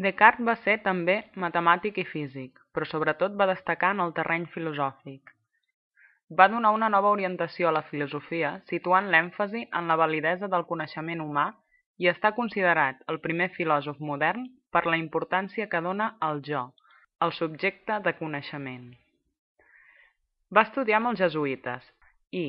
Descartes va ser també matemàtic i físic, però sobretot va destacar en el terreny filosòfic. Va donar una nova orientació a la filosofia, situant l'èmfasi en la validesa del coneixement humà i està considerat el primer filòsof modern per la importància que dona al jo, el subjecte de coneixement. Va estudiar amb els jesuïtes i,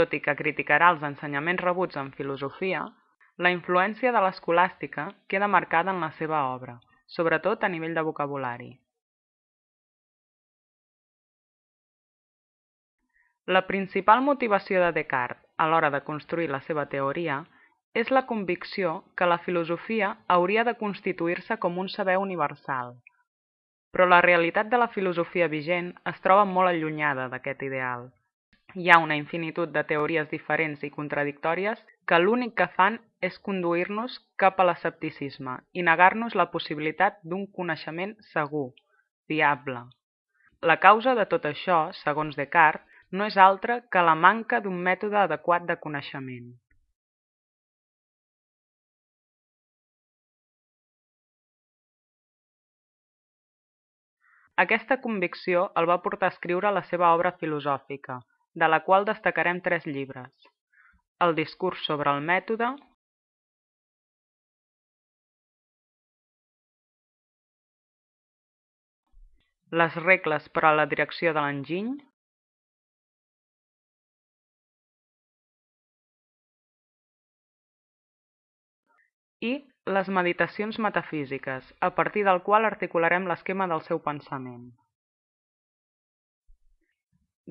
tot i que criticarà els ensenyaments rebuts en filosofia, la influència de l'escolàstica queda marcada en la seva obra, sobretot a nivell de vocabulari. La principal motivació de Descartes a l'hora de construir la seva teoria és la convicció que la filosofia hauria de constituir-se com un saber universal, però la realitat de la filosofia vigent es troba molt allunyada d'aquest ideal. Hi ha una infinitud de teories diferents i contradictòries que l'únic que fan és conduir-nos cap a l'escepticisme i negar-nos la possibilitat d'un coneixement segur, fiable. La causa de tot això, segons Descartes, no és altra que la manca d'un mètode adequat de coneixement. Aquesta convicció el va portar a escriure la seva obra filosòfica, de la qual destacarem tres llibres el discurs sobre el mètode les regles per a la direcció de l'enginy, i les meditacions metafísiques, a partir del qual articularem l'esquema del seu pensament.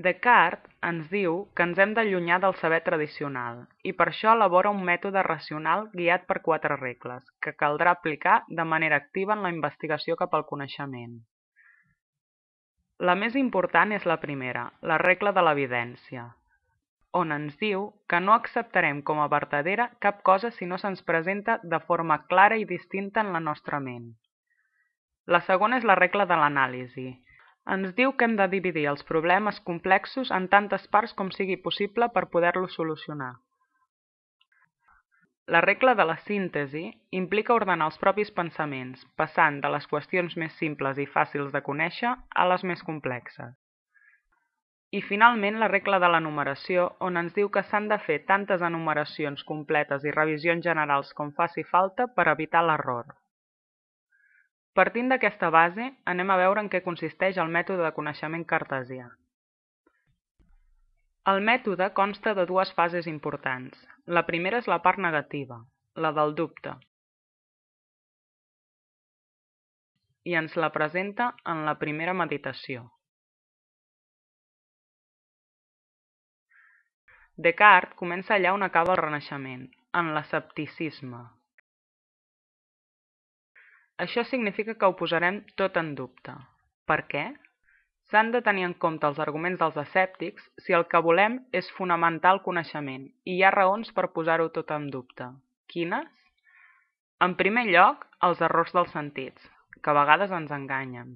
Descartes ens diu que ens hem d'allunyar del saber tradicional i per això elabora un mètode racional guiat per quatre regles, que caldrà aplicar de manera activa en la investigació cap al coneixement. La més important és la primera, la regla de l'evidència, on ens diu que no acceptarem com a verdadera cap cosa si no se'ns presenta de forma clara i distinta en la nostra ment. La segona és la regla de l'anàlisi, ens diu que hem de dividir els problemes complexos en tantes parts com sigui possible per poder-los solucionar. La regla de la síntesi implica ordenar els propis pensaments, passant de les qüestions més simples i fàcils de conèixer a les més complexes. I finalment la regla de la numeració, on ens diu que s'han de fer tantes enumeracions completes i revisions generals com faci falta per evitar l'error. Partint d'aquesta base, anem a veure en què consisteix el mètode de coneixement cartesià. El mètode consta de dues fases importants. La primera és la part negativa, la del dubte, i ens la presenta en la primera meditació. Descartes comença allà on acaba el Renaixement, en l'escepticisme. Això significa que ho posarem tot en dubte. Per què? S'han de tenir en compte els arguments dels escèptics si el que volem és fonamentar el coneixement, i hi ha raons per posar-ho tot en dubte. Quines? En primer lloc, els errors dels sentits, que a vegades ens enganyen.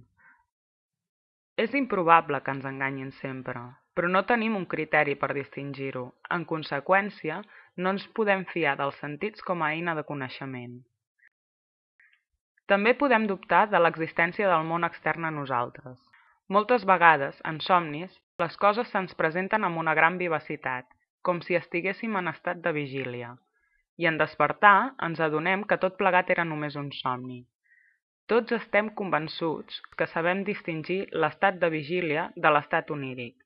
És improbable que ens enganyin sempre, però no tenim un criteri per distingir-ho. En conseqüència, no ens podem fiar dels sentits com a eina de coneixement. També podem dubtar de l'existència del món extern a nosaltres. Moltes vegades, en somnis, les coses se'ns presenten amb una gran vivacitat, com si estiguéssim en estat de vigília. I en despertar, ens adonem que tot plegat era només un somni. Tots estem convençuts que sabem distingir l'estat de vigília de l'estat oníric,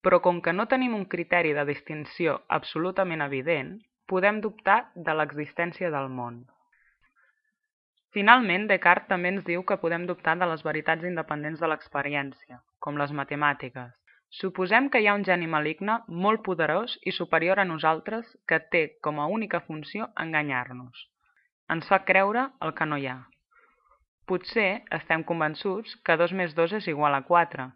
però com que no tenim un criteri de distinció absolutament evident, podem dubtar de l'existència del món. Finalment, Descartes també ens diu que podem dubtar de les veritats independents de l'experiència, com les matemàtiques. Suposem que hi ha un geni maligne molt poderós i superior a nosaltres que té com a única funció enganyar-nos. Ens fa creure el que no hi ha. Potser estem convençuts que 2 més 2 és igual a 4,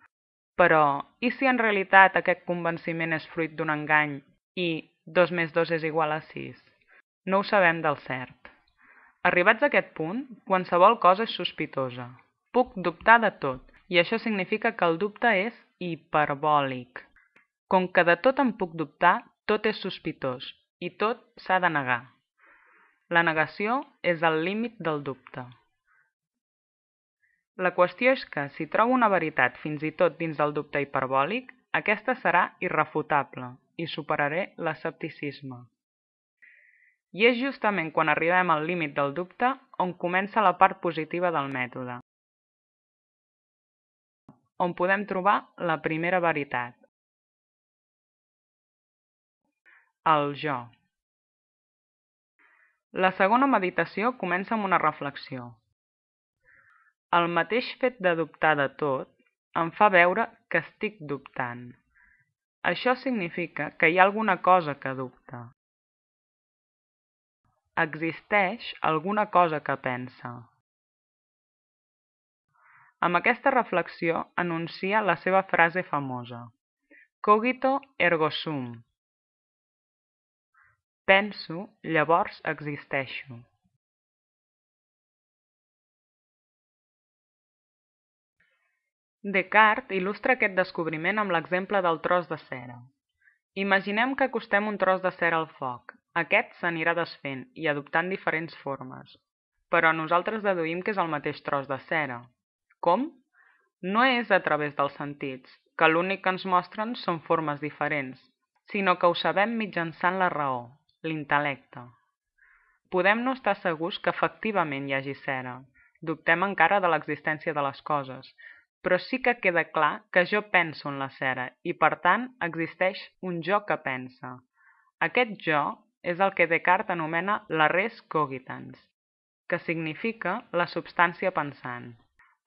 però i si en realitat aquest convenciment és fruit d'un engany i 2 més 2 és igual a 6? No ho sabem del cert. Arribats a aquest punt, qualsevol cosa és sospitosa. Puc dubtar de tot, i això significa que el dubte és hiperbòlic. Com que de tot em puc dubtar, tot és sospitós, i tot s'ha de negar. La negació és el límit del dubte. La qüestió és que, si trobo una veritat fins i tot dins del dubte hiperbòlic, aquesta serà irrefutable i superaré l'escepticisme. I és justament quan arribem al límit del dubte on comença la part positiva del mètode, on podem trobar la primera veritat, el jo. La segona meditació comença amb una reflexió. El mateix fet de dubtar de tot em fa veure que estic dubtant. Això significa que hi ha alguna cosa que dubta. Existeix alguna cosa que pensa. Amb aquesta reflexió anuncia la seva frase famosa. Cogito ergo sum. Penso, llavors existeixo. Descartes il·lustra aquest descobriment amb l'exemple del tros de cera. Imaginem que acostem un tros de cera al foc aquest s'anirà desfent i adoptant diferents formes, però nosaltres deduïm que és el mateix tros de cera. Com? No és a través dels sentits, que l'únic que ens mostren són formes diferents, sinó que ho sabem mitjançant la raó, l'intel·lecte. Podem no estar segurs que efectivament hi hagi cera. Dubtem encara de l'existència de les coses, però sí que queda clar que jo penso en la cera i, per tant, existeix un jo que pensa. Aquest jo és el que Descartes anomena la res cogitans, que significa la substància pensant.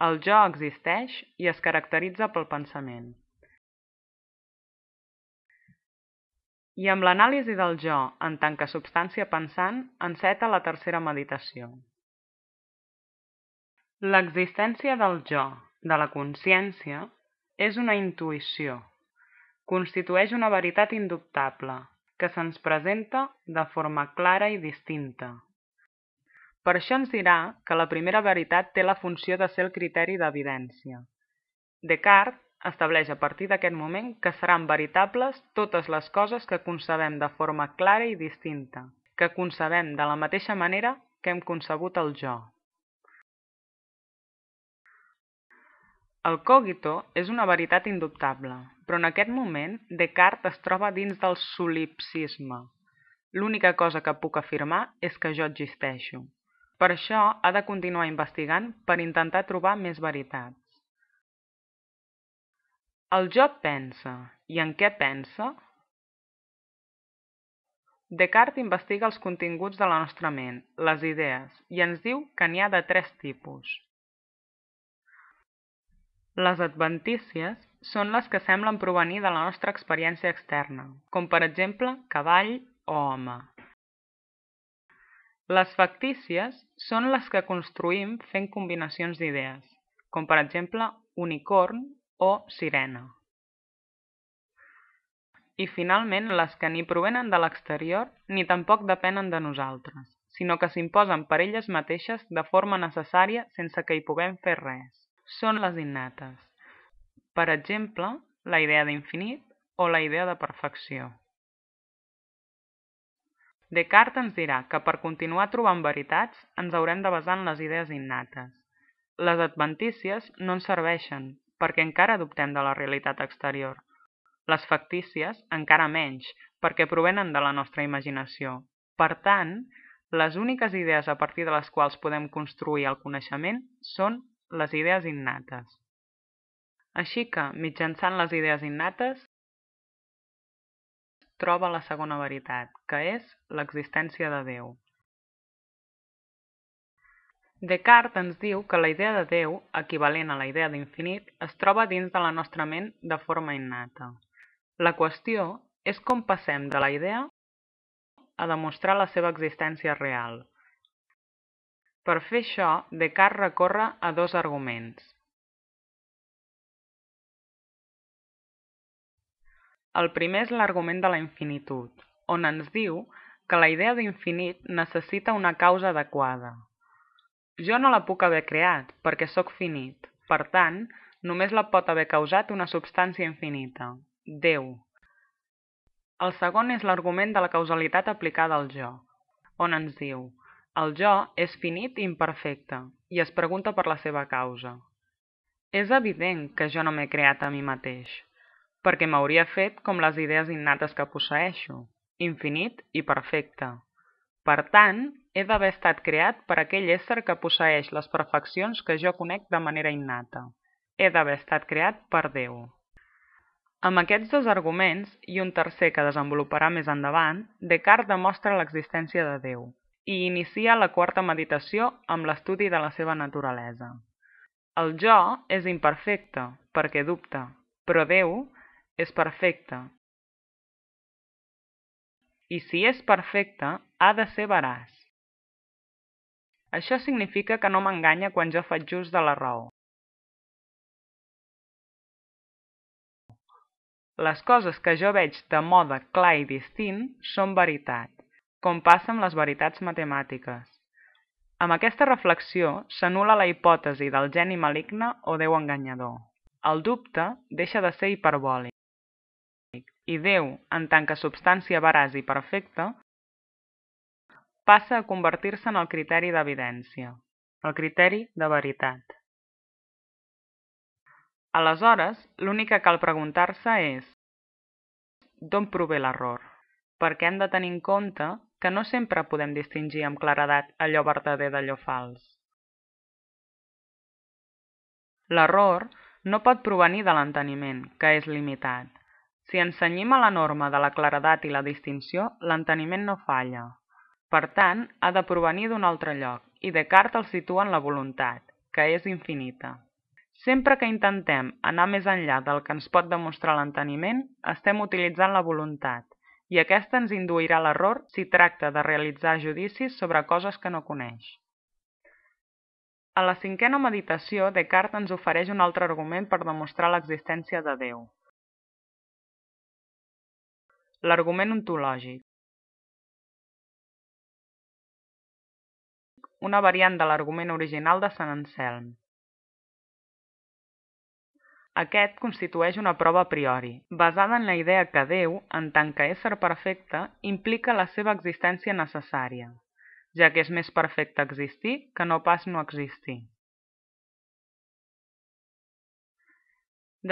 El jo existeix i es caracteritza pel pensament. I amb l'anàlisi del jo en tant que substància pensant enceta la tercera meditació. L'existència del jo, de la consciència, és una intuïció. Constitueix una veritat indubtable, que se'ns presenta de forma clara i distinta. Per això ens dirà que la primera veritat té la funció de ser el criteri d'evidència. Descartes estableix a partir d'aquest moment que seran veritables totes les coses que concebem de forma clara i distinta, que concebem de la mateixa manera que hem concebut el jo. El cogito és una veritat indubtable, però en aquest moment Descartes es troba dins del solipsisme. L'única cosa que puc afirmar és que jo existeixo. Per això ha de continuar investigant per intentar trobar més veritats. El jo pensa. I en què pensa? Descartes investiga els continguts de la nostra ment, les idees, i ens diu que n'hi ha de tres tipus. Les adventícies són les que semblen provenir de la nostra experiència externa, com per exemple cavall o home. Les factícies són les que construïm fent combinacions d'idees, com per exemple unicorn o sirena. I finalment, les que ni provenen de l'exterior ni tampoc depenen de nosaltres, sinó que s'imposen per elles mateixes de forma necessària sense que hi puguem fer res són les innates, per exemple la idea d'infinit o la idea de perfecció. Descartes ens dirà que per continuar trobant veritats ens haurem de basar en les idees innates. Les adventícies no ens serveixen, perquè encara dubtem de la realitat exterior. Les factícies encara menys, perquè provenen de la nostra imaginació. Per tant, les úniques idees a partir de les quals podem construir el coneixement són les idees innates. Així que, mitjançant les idees innates, troba la segona veritat, que és l'existència de Déu. Descartes ens diu que la idea de Déu, equivalent a la idea d'infinit, es troba dins de la nostra ment de forma innata. La qüestió és com passem de la idea a demostrar la seva existència real, per fer això, Descartes recorre a dos arguments. El primer és l'argument de la infinitud, on ens diu que la idea d'infinit necessita una causa adequada. Jo no la puc haver creat, perquè sóc finit. Per tant, només la pot haver causat una substància infinita, Déu. El segon és l'argument de la causalitat aplicada al jo, on ens diu el jo és finit i imperfecte, i es pregunta per la seva causa. És evident que jo no m'he creat a mi mateix, perquè m'hauria fet com les idees innates que posseeixo, infinit i perfecte. Per tant, he d'haver estat creat per aquell ésser que posseeix les perfeccions que jo conec de manera innata. He d'haver estat creat per Déu. Amb aquests dos arguments, i un tercer que desenvoluparà més endavant, Descartes demostra l'existència de Déu i inicia la quarta meditació amb l'estudi de la seva naturalesa. El jo és imperfecte, perquè dubta, però Déu és perfecte. I si és perfecte, ha de ser veràs. Això significa que no m'enganya quan jo faig just de la raó. Les coses que jo veig de moda clar i distint són veritat com passa amb les veritats matemàtiques. Amb aquesta reflexió s'anula la hipòtesi del geni maligne o Déu enganyador. El dubte deixa de ser hiperbòlic i Déu, en tant que substància veràs i perfecta, passa a convertir-se en el criteri d'evidència, el criteri de veritat. Aleshores, l'únic que cal preguntar-se és d'on prové l'error? Perquè hem de tenir en compte que no sempre podem distingir amb claredat allò verdader d'allò fals. L'error no pot provenir de l'enteniment, que és limitat. Si ensenyim a la norma de la claredat i la distinció, l'enteniment no falla. Per tant, ha de provenir d'un altre lloc, i Descartes el situa en la voluntat, que és infinita. Sempre que intentem anar més enllà del que ens pot demostrar l'enteniment, estem utilitzant la voluntat, i aquesta ens induirà l'error si tracta de realitzar judicis sobre coses que no coneix. A la cinquena meditació, Descartes ens ofereix un altre argument per demostrar l'existència de Déu. L'argument ontològic. Una variant de l'argument original de Sant Anselm. Aquest constitueix una prova a priori, basada en la idea que Déu, en tant que ésser perfecte, implica la seva existència necessària, ja que és més perfecte existir que no pas no existir.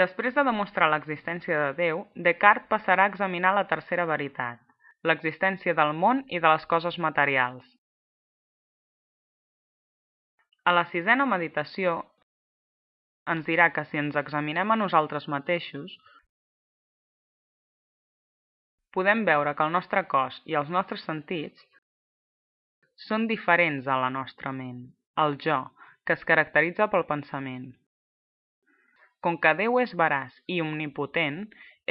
Després de demostrar l'existència de Déu, Descartes passarà a examinar la tercera veritat, l'existència del món i de les coses materials. A la sisena meditació, ens dirà que si ens examinem a nosaltres mateixos, podem veure que el nostre cos i els nostres sentits són diferents a la nostra ment, al jo, que es caracteritza pel pensament. Com que Déu és veraç i omnipotent,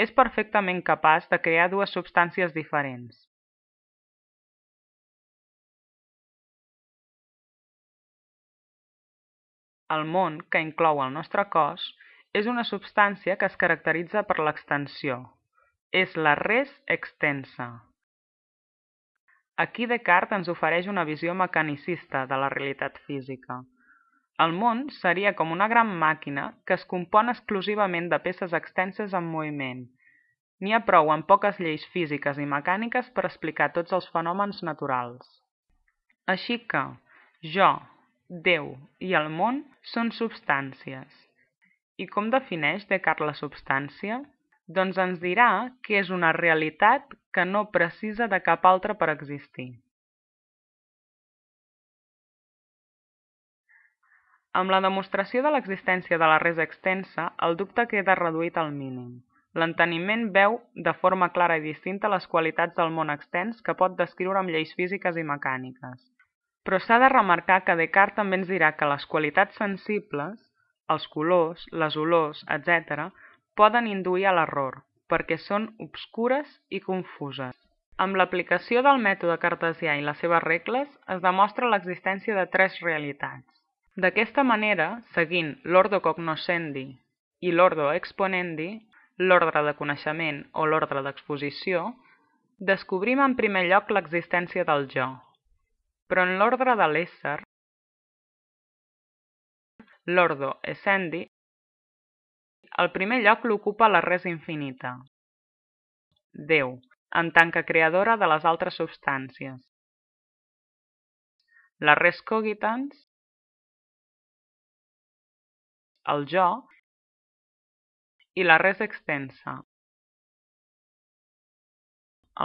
és perfectament capaç de crear dues substàncies diferents, El món, que inclou el nostre cos, és una substància que es caracteritza per l'extensió. És la res extensa. Aquí Descartes ens ofereix una visió mecanicista de la realitat física. El món seria com una gran màquina que es compon exclusivament de peces extenses en moviment. N'hi ha prou amb poques lleis físiques i mecàniques per explicar tots els fenòmens naturals. Així que, jo, Déu i el món són substàncies. I com defineix Descartes la substància? Doncs ens dirà que és una realitat que no precisa de cap altra per existir. Amb la demostració de l'existència de la res extensa, el dubte queda reduït al mínim. L'enteniment veu de forma clara i distinta les qualitats del món extens que pot descriure amb lleis físiques i mecàniques. Però s'ha de remarcar que Descartes també ens dirà que les qualitats sensibles, els colors, les olors, etc., poden induir a l'error, perquè són obscures i confuses. Amb l'aplicació del mètode cartesià i les seves regles es demostra l'existència de tres realitats. D'aquesta manera, seguint l'ordo cognoscendi i l'ordo exponendi, l'ordre de coneixement o l'ordre d'exposició, descobrim en primer lloc l'existència del jo, però en l'ordre de l'ésser, l'ordo essendi, el primer lloc l'ocupa la res infinita, Déu, en tant que creadora de les altres substàncies. La res cogitans, el jo i la res extensa,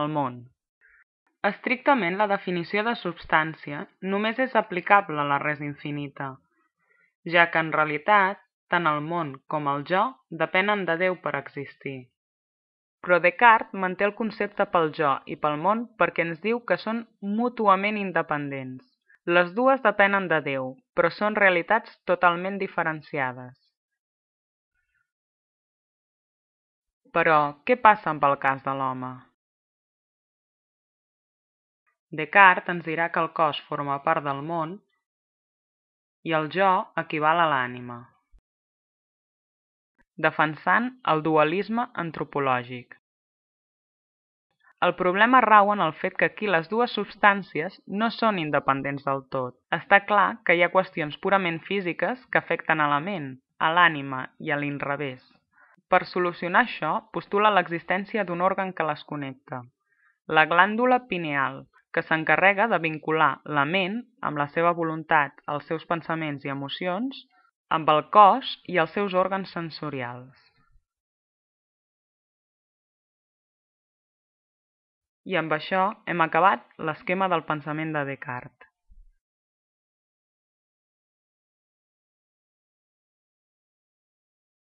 el món. Estrictament la definició de substància només és aplicable a la res infinita, ja que en realitat tant el món com el jo depenen de Déu per existir. Però Descartes manté el concepte pel jo i pel món perquè ens diu que són mútuament independents. Les dues depenen de Déu, però són realitats totalment diferenciades. Però, què passa amb el cas de l'home? Descartes ens dirà que el cos forma part del món i el jo equival a l'ànima, defensant el dualisme antropològic. El problema rau en el fet que aquí les dues substàncies no són independents del tot. Està clar que hi ha qüestions purament físiques que afecten a la ment, a l'ànima i a l'inrevés. Per solucionar això, postula l'existència d'un òrgan que les connecta, la glàndula pineal, que s'encarrega de vincular la ment amb la seva voluntat, els seus pensaments i emocions, amb el cos i els seus òrgans sensorials. I amb això hem acabat l'esquema del pensament de Descartes.